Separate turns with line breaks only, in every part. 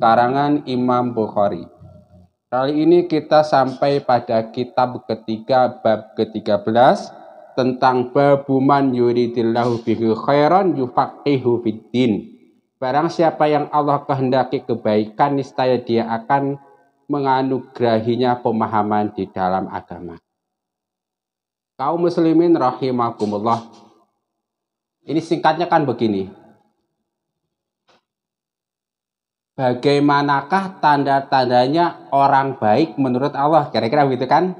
karangan Imam Bukhari. Kali ini kita sampai pada kitab ketiga bab ke-13 tentang babuman yuridillahu bihi khairan yufaqihu fiddin. Barang siapa yang Allah kehendaki kebaikan, niscaya dia akan menganugerahinya pemahaman di dalam agama. Kaum muslimin rahimakumullah. Ini singkatnya kan begini. bagaimanakah tanda-tandanya orang baik menurut Allah? Kira-kira begitu kan?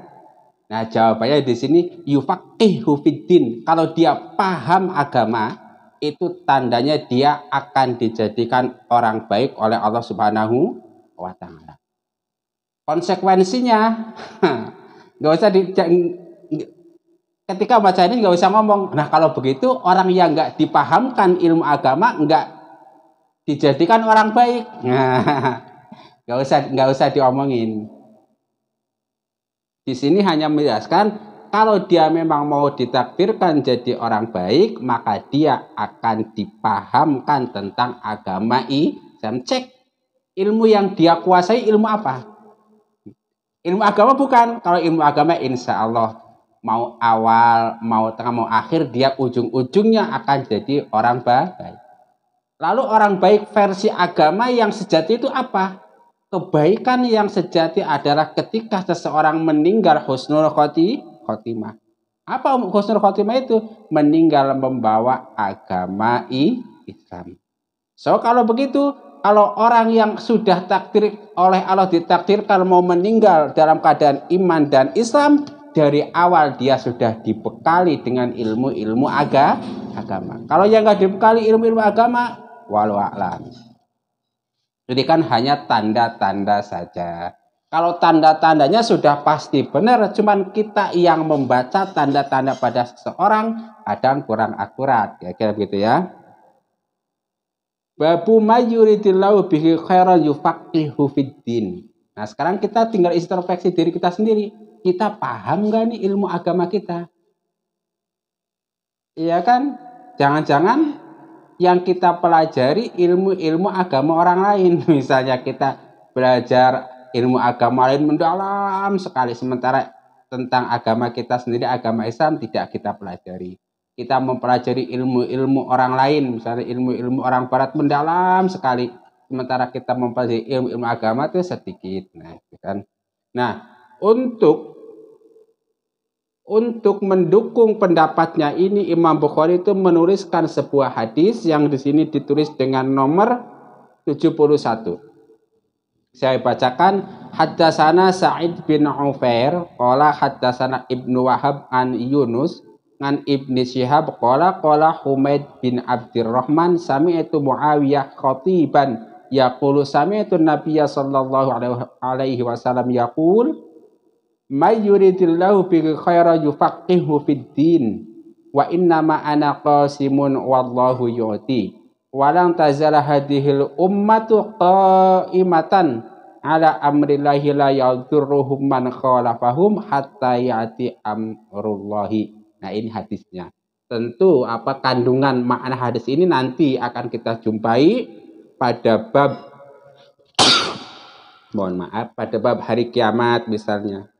Nah, jawabannya di sini yufakih fiddin. Kalau dia paham agama, itu tandanya dia akan dijadikan orang baik oleh Allah Subhanahu wa taala. Konsekuensinya nggak usah di, ketika baca ini nggak usah ngomong. Nah kalau begitu orang yang nggak dipahamkan ilmu agama nggak dijadikan orang baik. Nggak usah nggak usah diomongin. Di sini hanya menjelaskan kalau dia memang mau ditakdirkan jadi orang baik, maka dia akan dipahamkan tentang agama I, saya Cek ilmu yang dia kuasai ilmu apa? Ilmu agama bukan. Kalau ilmu agama insya Allah mau awal, mau tengah, mau akhir, dia ujung-ujungnya akan jadi orang baik. Lalu orang baik versi agama yang sejati itu apa? Kebaikan yang sejati adalah ketika seseorang meninggal husnul khotimah. Apa um- husnul khotimah itu? Meninggal membawa agama Islam. So kalau begitu, kalau orang yang sudah takdir oleh Allah ditakdirkan mau meninggal dalam keadaan iman dan Islam, dari awal dia sudah dibekali dengan ilmu-ilmu agama. Kalau yang nggak dibekali ilmu-ilmu agama, walau a'lam. Jadi kan hanya tanda-tanda saja. Kalau tanda-tandanya sudah pasti benar, cuman kita yang membaca tanda-tanda pada seseorang ada yang kurang akurat, ya kira begitu ya. Babu mayuridillahu bihi khairan yufaqihu fiddin. Nah sekarang kita tinggal introspeksi diri kita sendiri. Kita paham gak nih ilmu agama kita? Iya kan? Jangan-jangan yang kita pelajari ilmu-ilmu agama orang lain. Misalnya kita belajar ilmu agama lain mendalam sekali sementara tentang agama kita sendiri agama Islam tidak kita pelajari. Kita mempelajari ilmu-ilmu orang lain, misalnya ilmu-ilmu orang barat mendalam sekali sementara kita mempelajari ilmu-ilmu agama itu sedikit. Nah, kan. Nah, untuk untuk mendukung pendapatnya ini Imam Bukhari itu menuliskan sebuah hadis yang di sini ditulis dengan nomor 71. Saya bacakan hadasana Sa'id bin Ufair qala hadasana Ibnu Wahab an Yunus an ibnu Syihab qala qala Humaid bin Abdurrahman sami'tu Muawiyah khatiban yaqulu sami'tu Nabiya sallallahu alaihi wasallam yaqul may yuridillahu bihi khaira yufaqihu fid din wa innama ana qasimun wallahu yu'ti walang tazala hadhil ummatu qaimatan ala amrillahi la yadurruhum man khalafahum hatta ya'ti amrullahi nah ini hadisnya tentu apa kandungan makna hadis ini nanti akan kita jumpai pada bab mohon maaf pada bab hari kiamat misalnya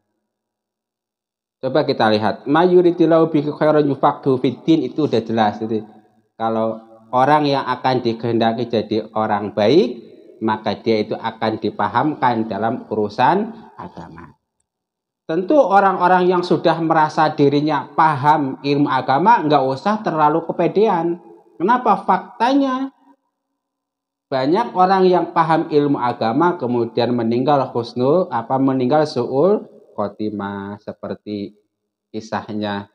Coba kita lihat. Mayuritilau bi khairan yufaqhu fiddin itu sudah jelas. Jadi, kalau orang yang akan dikehendaki jadi orang baik, maka dia itu akan dipahamkan dalam urusan agama. Tentu orang-orang yang sudah merasa dirinya paham ilmu agama nggak usah terlalu kepedean. Kenapa? Faktanya banyak orang yang paham ilmu agama kemudian meninggal khusnul apa meninggal suul khotimah seperti kisahnya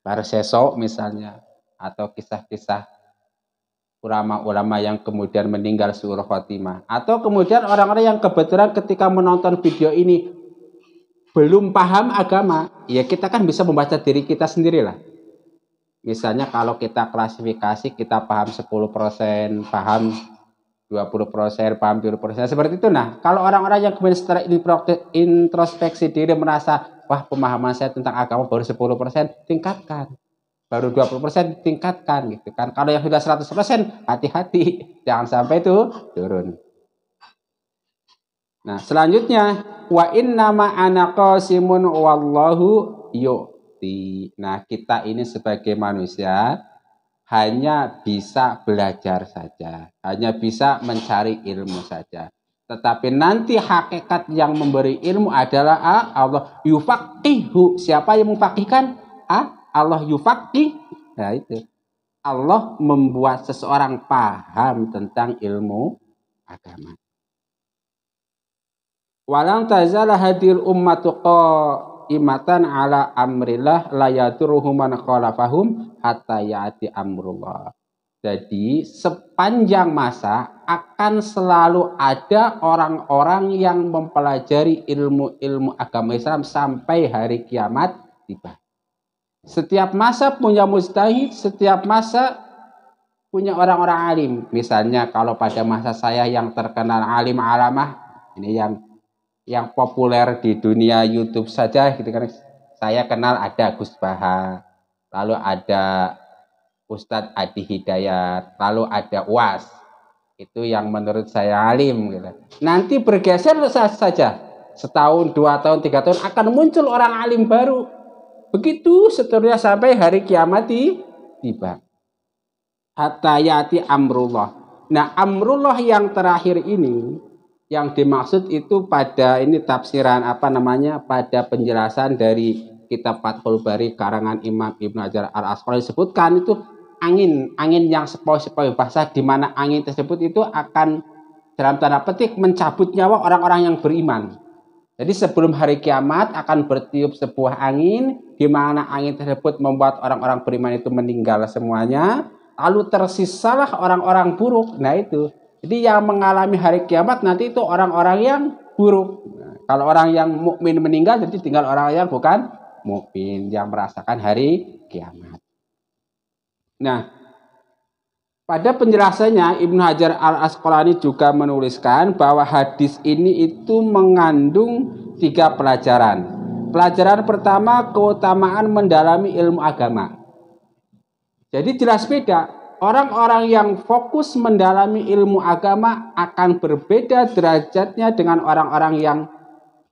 Barseso misalnya atau kisah-kisah ulama-ulama yang kemudian meninggal seluruh khotimah atau kemudian orang-orang yang kebetulan ketika menonton video ini belum paham agama ya kita kan bisa membaca diri kita sendirilah misalnya kalau kita klasifikasi kita paham 10% paham 20 proses, paham puluh proses. Seperti itu. Nah, kalau orang-orang yang kemudian setelah introspeksi diri merasa, wah pemahaman saya tentang agama baru 10 persen, tingkatkan. Baru 20 persen, tingkatkan. Gitu kan. Kalau yang sudah 100 persen, hati-hati. Jangan sampai itu turun. Nah, selanjutnya wa innama ana simun wallahu yu'ti. Nah, kita ini sebagai manusia hanya bisa belajar saja, hanya bisa mencari ilmu saja. Tetapi nanti hakikat yang memberi ilmu adalah ah, Allah yufakihu. Siapa yang memfakihkan? Ah, Allah yufakih. Nah itu. Allah membuat seseorang paham tentang ilmu agama. Walang tazalah hadir ummatu Imatan ala amrillah la man khalafahum hatta ya'ti amrullah. Jadi sepanjang masa akan selalu ada orang-orang yang mempelajari ilmu-ilmu agama Islam sampai hari kiamat tiba. Setiap masa punya mustahid, setiap masa punya orang-orang alim. Misalnya kalau pada masa saya yang terkenal alim alamah, ini yang yang populer di dunia YouTube saja gitu kan saya kenal ada Gus Baha lalu ada Ustadz Adi Hidayat lalu ada Was itu yang menurut saya alim gitu. nanti bergeser saja setahun dua tahun tiga tahun akan muncul orang alim baru begitu seterusnya sampai hari kiamat tiba hatta yati amrullah nah amrullah yang terakhir ini yang dimaksud itu pada ini tafsiran apa namanya pada penjelasan dari kitab Fathul Bari karangan Imam Ibnu Hajar Al Asqalani disebutkan itu angin angin yang sepoi-sepoi bahasa di mana angin tersebut itu akan dalam tanda petik mencabut nyawa orang-orang yang beriman. Jadi sebelum hari kiamat akan bertiup sebuah angin di mana angin tersebut membuat orang-orang beriman itu meninggal semuanya, lalu tersisalah orang-orang buruk. Nah itu jadi yang mengalami hari kiamat nanti itu orang-orang yang buruk. kalau orang yang mukmin meninggal, jadi tinggal orang yang bukan mukmin yang merasakan hari kiamat. Nah, pada penjelasannya Ibnu Hajar Al Asqalani juga menuliskan bahwa hadis ini itu mengandung tiga pelajaran. Pelajaran pertama keutamaan mendalami ilmu agama. Jadi jelas beda Orang-orang yang fokus mendalami ilmu agama akan berbeda derajatnya dengan orang-orang yang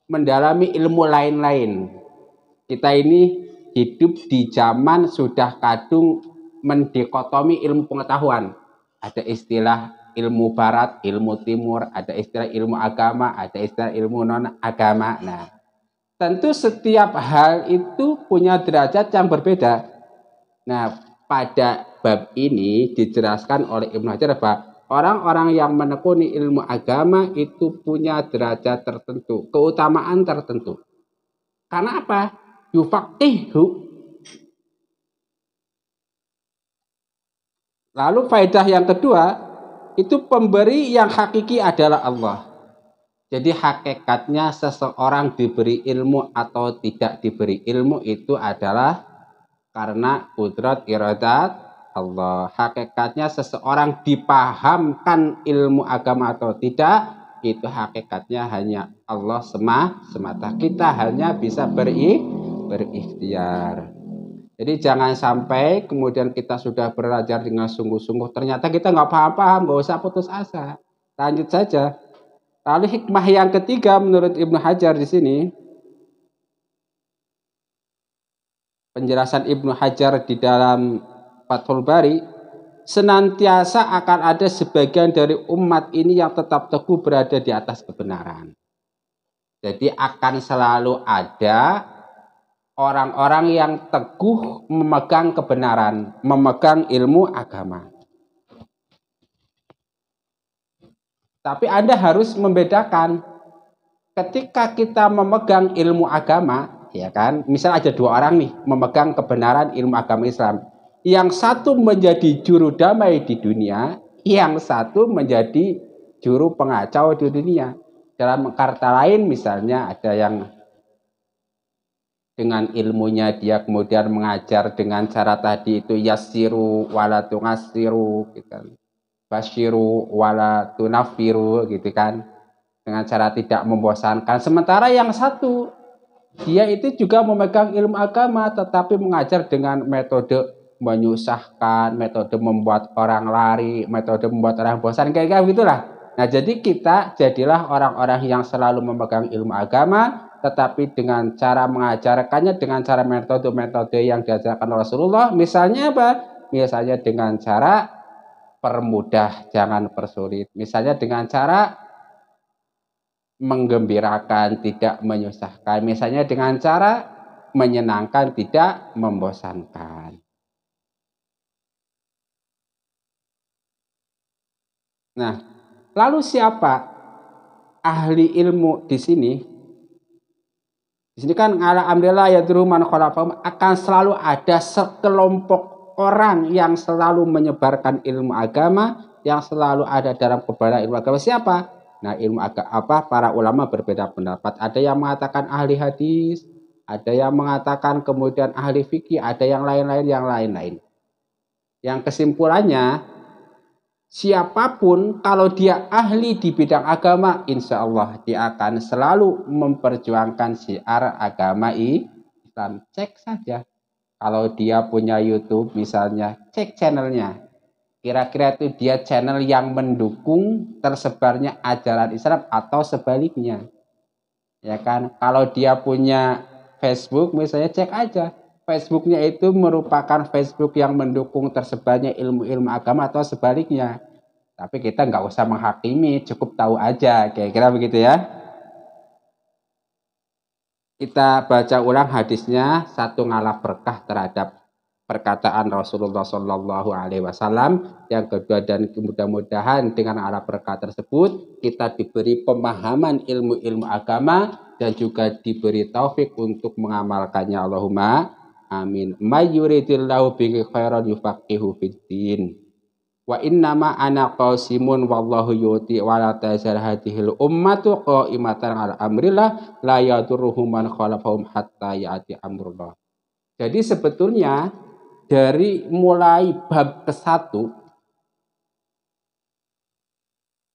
mendalami ilmu lain-lain. Kita ini hidup di zaman sudah kadung mendikotomi ilmu pengetahuan. Ada istilah ilmu barat, ilmu timur, ada istilah ilmu agama, ada istilah ilmu non-agama. Nah, tentu setiap hal itu punya derajat yang berbeda. Nah, pada bab ini dijelaskan oleh Ibnu Hajar bahwa orang-orang yang menekuni ilmu agama itu punya derajat tertentu, keutamaan tertentu. Karena apa? Yufaqihu. Lalu faedah yang kedua, itu pemberi yang hakiki adalah Allah. Jadi hakikatnya seseorang diberi ilmu atau tidak diberi ilmu itu adalah karena kudrat iradat Allah. Hakikatnya seseorang dipahamkan ilmu agama atau tidak, itu hakikatnya hanya Allah semah, semata. Kita hanya bisa beri, berikhtiar. Jadi jangan sampai kemudian kita sudah belajar dengan sungguh-sungguh, ternyata kita nggak paham-paham, nggak usah putus asa. Lanjut saja. Lalu hikmah yang ketiga menurut Ibnu Hajar di sini, penjelasan Ibnu Hajar di dalam Fathul Bari, senantiasa akan ada sebagian dari umat ini yang tetap teguh berada di atas kebenaran. Jadi akan selalu ada orang-orang yang teguh memegang kebenaran, memegang ilmu agama. Tapi Anda harus membedakan ketika kita memegang ilmu agama, ya kan? Misal ada dua orang nih memegang kebenaran ilmu agama Islam yang satu menjadi juru damai di dunia, yang satu menjadi juru pengacau di dunia. Dalam karta lain misalnya ada yang dengan ilmunya dia kemudian mengajar dengan cara tadi itu yasiru wala tungasiru gitu. Kan. Basiru wala tunafiru gitu kan. Dengan cara tidak membosankan. Sementara yang satu dia itu juga memegang ilmu agama tetapi mengajar dengan metode menyusahkan, metode membuat orang lari, metode membuat orang bosan, kayak gitu lah. Nah, jadi kita jadilah orang-orang yang selalu memegang ilmu agama, tetapi dengan cara mengajarkannya dengan cara metode-metode yang diajarkan Rasulullah, misalnya apa? Misalnya dengan cara permudah, jangan persulit. Misalnya dengan cara menggembirakan, tidak menyusahkan. Misalnya dengan cara menyenangkan, tidak membosankan. Nah, lalu siapa ahli ilmu di sini? Di sini kan ala amrillah ya man akan selalu ada sekelompok orang yang selalu menyebarkan ilmu agama, yang selalu ada dalam kebala ilmu agama. Siapa? Nah, ilmu agama apa? Para ulama berbeda pendapat. Ada yang mengatakan ahli hadis, ada yang mengatakan kemudian ahli fikih, ada yang lain-lain yang lain-lain. Yang kesimpulannya siapapun kalau dia ahli di bidang agama insya Allah dia akan selalu memperjuangkan siar agama Islam cek saja kalau dia punya YouTube misalnya cek channelnya kira-kira itu dia channel yang mendukung tersebarnya ajaran Islam atau sebaliknya ya kan kalau dia punya Facebook misalnya cek aja Facebooknya itu merupakan Facebook yang mendukung tersebarnya ilmu-ilmu agama atau sebaliknya. Tapi kita nggak usah menghakimi, cukup tahu aja. Kira-kira begitu ya. Kita baca ulang hadisnya, satu ngalah berkah terhadap perkataan Rasulullah Shallallahu Alaihi Wasallam yang kedua dan mudah-mudahan dengan arah berkah tersebut kita diberi pemahaman ilmu-ilmu agama dan juga diberi taufik untuk mengamalkannya Allahumma Amin. May yuridillahu bihi khairan yufaqihu fiddin. Wa innama ana qasimun wallahu yuti wa la tazal hadhil ummatu qaimatan al amrillah la yadurruhum man khalafahum hatta ya'ti amrullah. Jadi sebetulnya dari mulai bab ke-1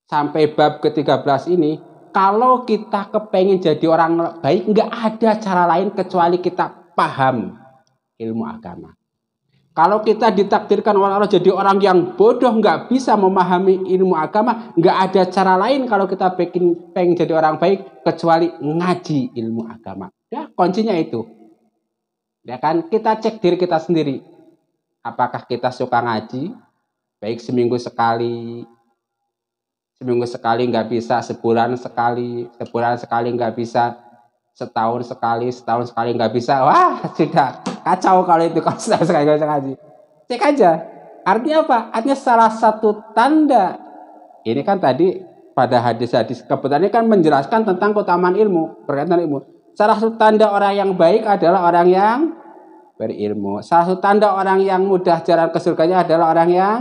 sampai bab ke-13 ini kalau kita kepengen jadi orang baik nggak ada cara lain kecuali kita paham ilmu agama. Kalau kita ditakdirkan oleh Allah jadi orang yang bodoh, nggak bisa memahami ilmu agama, nggak ada cara lain kalau kita bikin pengen jadi orang baik kecuali ngaji ilmu agama. Ya, kuncinya itu. Ya kan, kita cek diri kita sendiri. Apakah kita suka ngaji? Baik seminggu sekali, seminggu sekali nggak bisa, sebulan sekali, sebulan sekali nggak bisa, setahun sekali, setahun sekali nggak bisa. Wah, tidak kacau kalau itu kalau setahun sekali nggak bisa ngaji. Cek aja. Artinya apa? Artinya salah satu tanda. Ini kan tadi pada hadis-hadis kebetulan ini kan menjelaskan tentang keutamaan ilmu, berkaitan ilmu. Salah satu tanda orang yang baik adalah orang yang berilmu. Salah satu tanda orang yang mudah jalan ke surganya adalah orang yang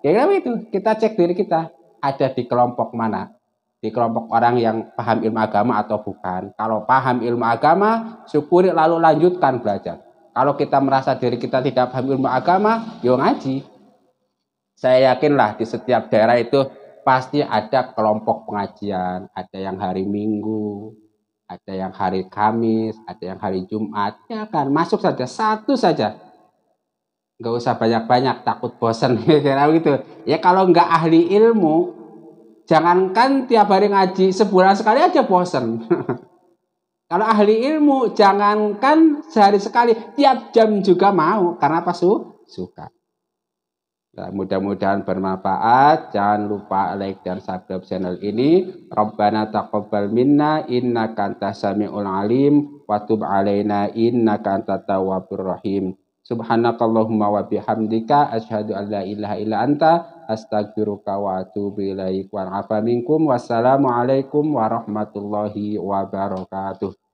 ya itu? Kita cek diri kita ada di kelompok mana di kelompok orang yang paham ilmu agama atau bukan. Kalau paham ilmu agama, syukuri lalu lanjutkan belajar. Kalau kita merasa diri kita tidak paham ilmu agama, yo ngaji. Saya yakinlah di setiap daerah itu pasti ada kelompok pengajian, ada yang hari Minggu, ada yang hari Kamis, ada yang hari Jumat. Ya kan, masuk saja satu saja. Nggak usah banyak-banyak, takut bosan gitu. Ya kalau enggak ahli ilmu, Jangankan tiap hari ngaji, sebulan sekali aja bosen. Kalau ahli ilmu, jangankan sehari sekali, tiap jam juga mau. Karena apa su? Suka. Nah, mudah-mudahan bermanfaat. Jangan lupa like dan subscribe channel ini. Rabbana taqabbal minna inna kanta samiul alim wa tub alaina inna kanta tawabur rahim. Subhanakallahumma wa bihamdika asyhadu an la ilaha illa anta astaghfiruka wa atubu ilaik wa afa minkum wassalamu alaikum warahmatullahi wabarakatuh